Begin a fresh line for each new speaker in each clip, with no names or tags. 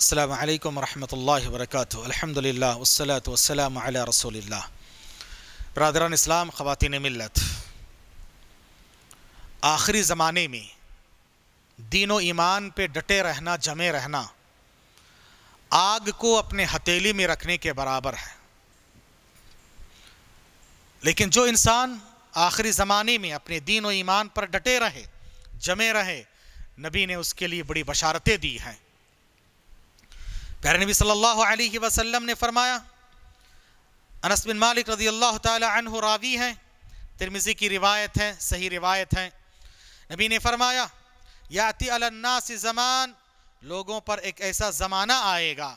അസ്സാം വലൈക്കും വരഹമത്തല്ലാഹി വർക്കാത്തു അലഹമുല്ല വസ്സലാത്തു വസ്സലാം അല റസൂലില്ല ब्रदरान इस्लाम ख़वान मिलत आखिरी ज़माने में दीन व ईमान पे डटे रहना जमे रहना आग को अपने हथेली में रखने के बराबर है लेकिन जो इंसान आखिरी ज़माने में अपने दीन व ईमान पर डटे रहे जमे रहे नबी ने उसके लिए बड़ी बशारतें दी हैं प्यारे नबी सल्लल्लाहु अलैहि वसल्लम ने फरमाया अनस बिन मालिक रजी अल्लाह तह रावी हैं तिरमिज़ी की रिवायत है सही रिवायत है नबी ने फरमाया याति अलन्नास ज़मान लोगों पर एक ऐसा ज़माना आएगा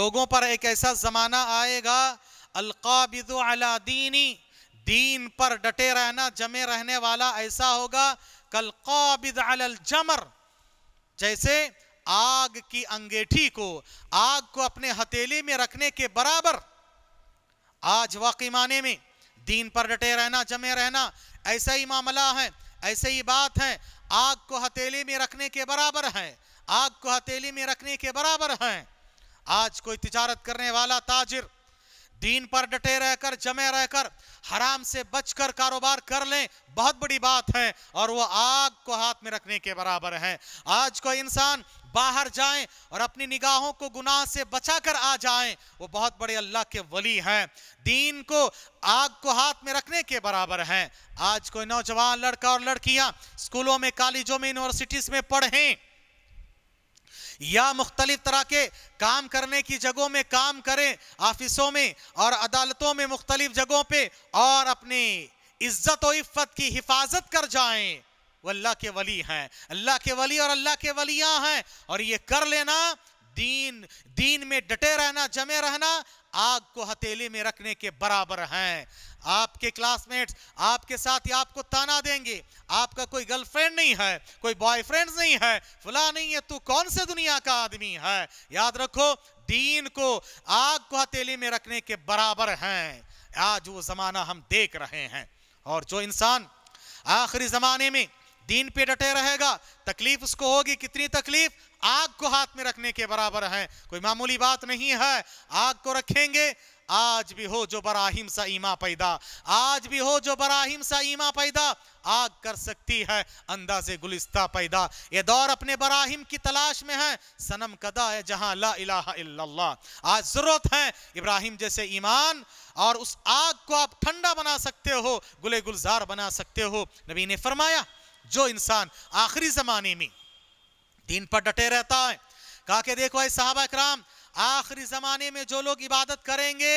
लोगों पर एक ऐसा ज़माना आएगा अलकाबिदला दीनी दीन पर डटे रहना जमे रहने वाला ऐसा होगा कल काबिद जमर जैसे आग की अंगेठी को आग को अपने हथेली में रखने के बराबर आज वाकई माने में दीन पर डटे रहना जमे रहना ऐसा ही मामला है ऐसे ही बात है आग को हथेली में रखने के बराबर है आग को हथेली में रखने के बराबर है आज कोई तिजारत करने वाला ताजिर दीन पर डटे रहकर जमे रहकर हराम से बचकर कारोबार कर लें बहुत बड़ी बात है और वो आग को हाथ में रखने के बराबर है आज कोई इंसान बाहर जाएं और अपनी निगाहों को गुनाह से बचाकर आ जाएं वो बहुत बड़े अल्लाह के वली हैं दीन को आग को हाथ में रखने के बराबर हैं आज कोई नौजवान लड़का और लड़कियां स्कूलों में कॉलेजों में यूनिवर्सिटीज में पढ़ें या मुख्तलिफ तरह के काम करने की जगहों में काम करें ऑफिसों में और अदालतों में मुख्तलिफ जगहों पर और अपनी इज्जत और इफ़्फ़त की हिफाजत कर जाएं वो अल्लाह के वली हैं अल्लाह के वली और अल्लाह के वलिया हैं और ये कर लेना दीन दीन में डटे रहना जमे रहना आग को हथेली में रखने के बराबर हैं आपके क्लासमेट्स आपके साथ ही आपको ताना देंगे आपका कोई गर्लफ्रेंड नहीं है कोई बॉयफ्रेंड नहीं है फुला नहीं है तू कौन से दुनिया का आदमी है याद रखो दीन को आग को हथेली में रखने के बराबर हैं आज वो ज़माना हम देख रहे हैं और जो इंसान आखिरी ज़माने में दीन पे डटे रहेगा तकलीफ उसको होगी कितनी तकलीफ आग को हाथ में रखने के बराबर है कोई मामूली बात नहीं है आग को रखेंगे आज भी हो जो बराहिम सा ईमा पैदा आज भी हो जो बराहिम सा ईमा पैदा आग कर सकती है से गुलिस्ता पैदा ये दौर अपने बराहिम की तलाश में है सनम कदा है जहां ला इलाहा इल्लल्लाह आज जरूरत है इब्राहिम जैसे ईमान और उस आग को आप ठंडा बना सकते हो गुले गुलजार बना सकते हो नबी ने फरमाया जो इंसान आखिरी जमाने में दीन पर डटे रहता है कहा के देखो भाई साहब कराम आखिरी जमाने में जो लोग इबादत करेंगे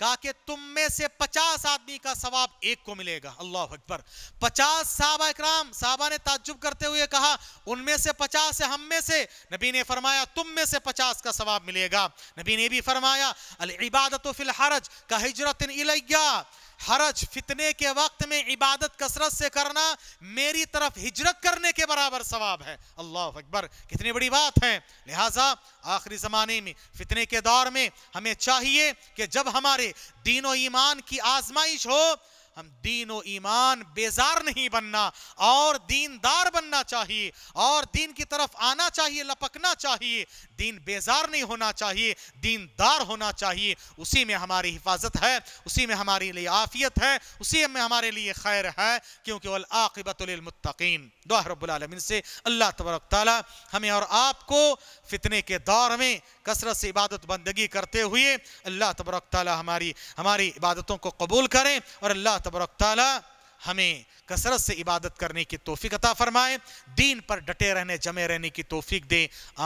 कहा के तुम में से पचास आदमी का सवाब एक को मिलेगा अल्लाह अकबर पचास साहबा इक्राम साहबा ने ताजुब करते हुए कहा उनमें से पचास है हम में से नबी ने फरमाया तुम में से पचास का सवाब मिलेगा नबी ने भी फरमाया अल इबादत फिलहरज का हिजरत इलैया हरज फितने के वक्त में इबादत कसरत से करना मेरी तरफ हिजरत करने के बराबर सवाब है अल्लाह अकबर कितनी बड़ी बात है लिहाजा आखिरी ज़माने में फितने के दौर में हमें चाहिए कि जब हमारे दीनों ईमान की आजमाइश हो हम दीन व ईमान बेजार नहीं बनना और दीनदार बनना चाहिए और दीन की तरफ आना चाहिए लपकना चाहिए दीन बेजार नहीं होना चाहिए दीनदार होना चाहिए उसी में हमारी हिफाजत है उसी में हमारे लिए आफियत है उसी में हमारे लिए खैर है क्योंकि वल आकबतमतकीन दुआ से अल्लाह तबरक हमें और आपको फितने के दौर में कसरत से इबादत बंदगी करते हुए अल्लाह तबरक ताली हमारी हमारी इबादतों को कबूल करें और अल्लाह तबरक ताली हमें कसरत से इबादत करने की तोफ़ी अता फ़रमाए दीन पर डटे रहने जमे रहने की तोफ़ी दे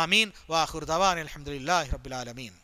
आमीन वाखुरदवान अलहमदिल्ला रबीआलमीन